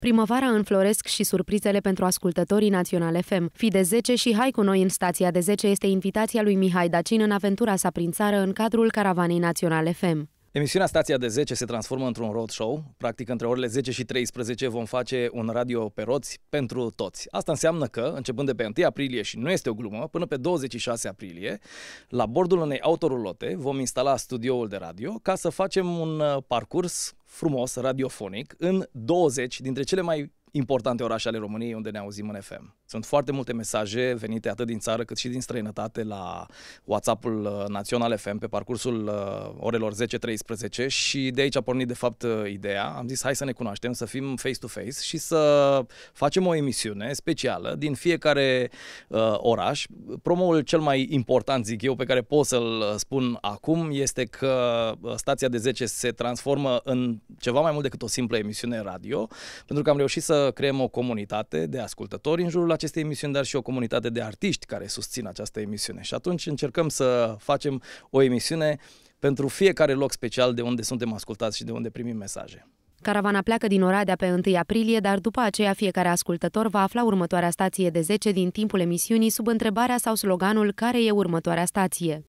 Primăvara înfloresc și surprizele pentru ascultătorii Național FM. Fi de 10 și hai cu noi în stația de 10 este invitația lui Mihai Dacin în aventura sa prin țară în cadrul Caravanei Național FM. Emisiunea Stația de 10 se transformă într-un road show. Practic, între orele 10 și 13 vom face un radio pe roți pentru toți. Asta înseamnă că, începând de pe 1 aprilie și nu este o glumă, până pe 26 aprilie, la bordul unei autorulote vom instala studioul de radio ca să facem un uh, parcurs frumos, radiofonic, în 20 dintre cele mai importante orașe ale României unde ne auzim în FM. Sunt foarte multe mesaje venite atât din țară cât și din străinătate la WhatsApp-ul uh, Național FM pe parcursul uh, orelor 10-13 și de aici a pornit de fapt uh, ideea. Am zis hai să ne cunoaștem, să fim face-to-face și să facem o emisiune specială din fiecare uh, oraș. Promoul cel mai important, zic eu, pe care pot să-l spun acum este că stația de 10 se transformă în ceva mai mult decât o simplă emisiune radio, pentru că am reușit să creăm o comunitate de ascultători în jurul acestei emisiuni, dar și o comunitate de artiști care susțin această emisiune. Și atunci încercăm să facem o emisiune pentru fiecare loc special de unde suntem ascultați și de unde primim mesaje. Caravana pleacă din Oradea pe 1 aprilie, dar după aceea fiecare ascultător va afla următoarea stație de 10 din timpul emisiunii sub întrebarea sau sloganul care e următoarea stație.